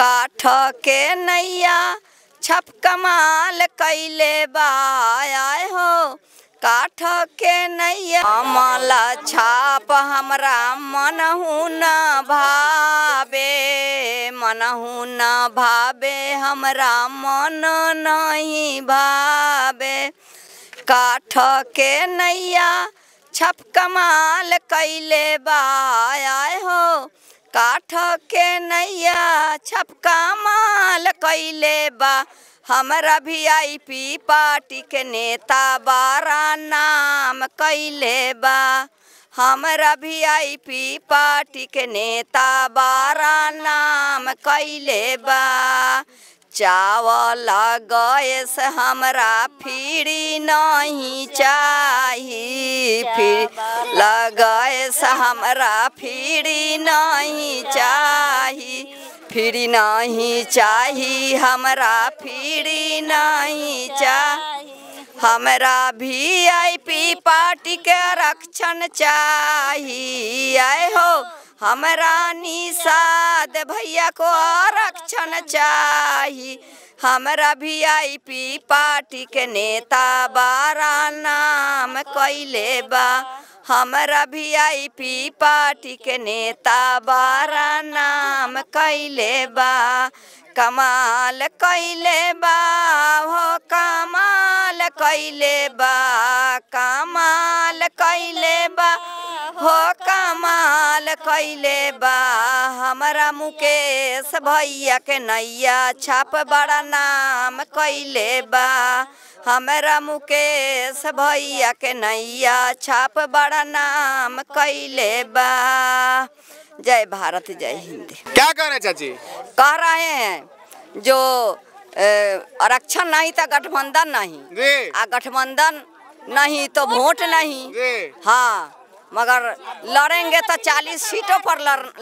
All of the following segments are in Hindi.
काठ के नैया छप कमाल कैले बाय हो काठ के नैया माला छाप हमरा मनहू न भावे मनहू न भावे हमरा मन नहीं भावे काठ के नैया छप कमाल कैले बाय हो काठ के नैया छपका माल कैले बा हमारा भी आई पी पार्टी के नेता बारा नाम कैले बा हमारा भी आई पी पार्टी के नेता बारा नाम कैले बा चावल से हमारा फिरी नहीं चा फिर लगाए हमारा फिरी नहीं चाही फिरी नहीं चाही हमारा फिरी नहीं चाह हमारा भी आई पी पार्टी के आरक्षण चाही आए हो हमारा निषाद भैया को आरक्षण चाही हमारा भी आई पी पार्टी के नेता बारा नाम कैले बा हमारा भी आई पी पार्टी के नेता बारा नाम कैले बा कमाल कैले बा कमाल कैले बा कमाल कैले बा हो कमाल कैले बा हमारा मुकेश भैया के नैया छाप बड़ा नाम कैले बा हमारा मुकेश भैया के नैया छाप बड़ा नाम कैले बा जय भारत जय हिंद क्या कह रहे चाची कह रहे हैं जो आरक्षण नहीं तो गठबंधन नहीं आ गठबंधन नहीं तो वोट नहीं हाँ मगर लड़ेंगे तो चालीस सीटों पर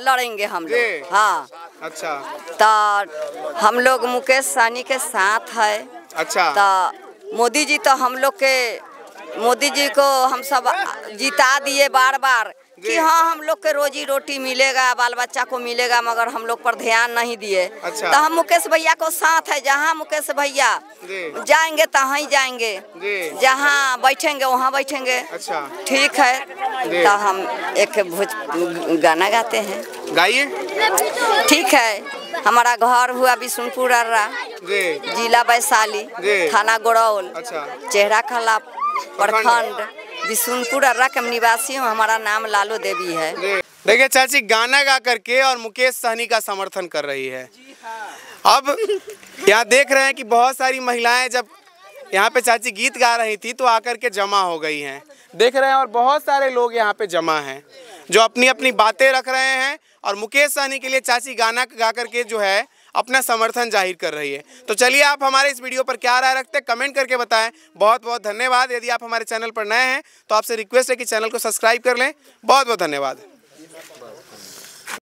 लड़ेंगे हम लोग हाँ अच्छा तो हम लोग मुकेश सहनी के साथ है अच्छा तो मोदी जी तो हम लोग के मोदी जी को हम सब जिता दिए बार बार कि हाँ हम लोग के रोजी रोटी मिलेगा बाल बच्चा को मिलेगा मगर हम लोग पर ध्यान नहीं दिए अच्छा। तो हम मुकेश भैया को साथ है जहाँ मुकेश भैया जाएंगे तहा ही जाएंगे जहाँ बैठेंगे वहाँ बैठेंगे अच्छा ठीक है तो हम एक भोज गाना गाते हैं गाइए ठीक है हमारा घर हुआ बिशुनपुर अर्रा जिला वैशाली थाना गोरौल अच्छा। चेहरा खला प्रखंड बिशुनपुर अर्रा के निवासी हूँ हमारा नाम लालू देवी है देखिए चाची गाना गा करके और मुकेश सहनी का समर्थन कर रही है हाँ। अब यहाँ देख रहे हैं कि बहुत सारी महिलाएं जब यहाँ पे चाची गीत गा रही थी तो आकर के जमा हो गई हैं देख रहे हैं और बहुत सारे लोग यहाँ पे जमा हैं जो अपनी अपनी बातें रख रहे हैं और मुकेश सहनी के लिए चाची गाना गा करके जो है अपना समर्थन जाहिर कर रही है तो चलिए आप हमारे इस वीडियो पर क्या राय रखते हैं कमेंट करके बताएं बहुत बहुत धन्यवाद यदि आप हमारे चैनल पर नए हैं तो आपसे रिक्वेस्ट है कि चैनल को सब्सक्राइब कर लें बहुत बहुत धन्यवाद